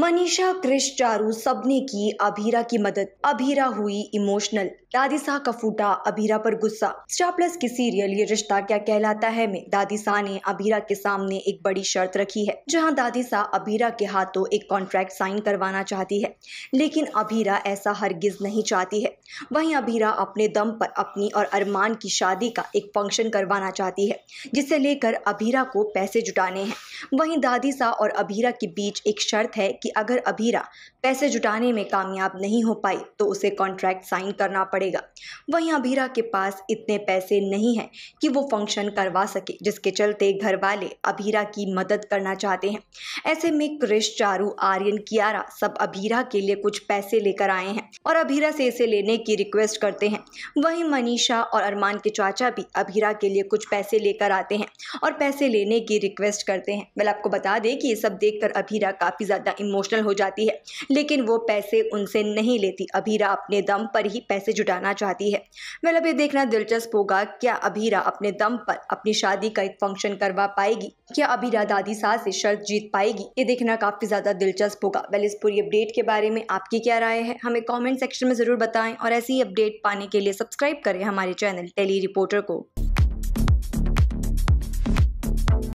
मनीषा क्रिश चारू सबने की अभीरा की मदद अभीरा हुई इमोशनल दादी शाह का फूटा अभीरा पर गुस्सा स्टार प्लस की सीरियल ये रिश्ता क्या कहलाता है में दादी शाह ने अभीरा के सामने एक बड़ी शर्त रखी है जहां दादी शाह अभीरा के हाथों एक कॉन्ट्रैक्ट साइन करवाना चाहती है लेकिन अभीरा ऐसा हरगिज नहीं चाहती है वही अभीरा अपने दम पर अपनी और अरमान की शादी का एक फंक्शन करवाना चाहती है जिसे लेकर अभीरा को पैसे जुटाने हैं वही दादी शाह और अभीरा के बीच एक शर्त है कि अगर अभीरा पैसे जुटाने में कामयाब नहीं हो पाई तो उसे कॉन्ट्रैक्ट साइन करना पड़ेगा वहीं अभीरा के पास इतने पैसे नहीं हैं कि वो फंक्शन करवा सके जिसके चलते घर वाले अभीरा की मदद करना चाहते हैं ऐसे में क्रिश चारू आर्यन कियारा सब अभीरा के लिए कुछ पैसे लेकर आए हैं और अभीरा से इसे लेने की रिक्वेस्ट करते हैं वहीं मनीषा और अरमान के चाचा भी अभीरा के लिए कुछ पैसे लेकर आते हैं और पैसे लेने की रिक्वेस्ट करते हैं मैं आपको बता दें कि ये सब देखकर अभीरा काफ़ी ज़्यादा इमोशनल हो जाती है लेकिन वो पैसे उनसे नहीं लेती अभीरा अपने दम पर ही पैसे जुटाना चाहती है मैं अब ये देखना दिलचस्प होगा क्या अभीरा अपने दम पर अपनी शादी का एक फंक्शन करवा पाएगी क्या अभीरा दादी सास से शर्त जीत पाएगी ये देखना काफी ज्यादा दिलचस्प होगा वेल इस पूरी अपडेट के बारे में आपकी क्या राय है हमें कॉमेंट सेक्शन में जरूर बताएं और ऐसी अपडेट पाने के लिए सब्सक्राइब करें हमारे चैनल टेली रिपोर्टर को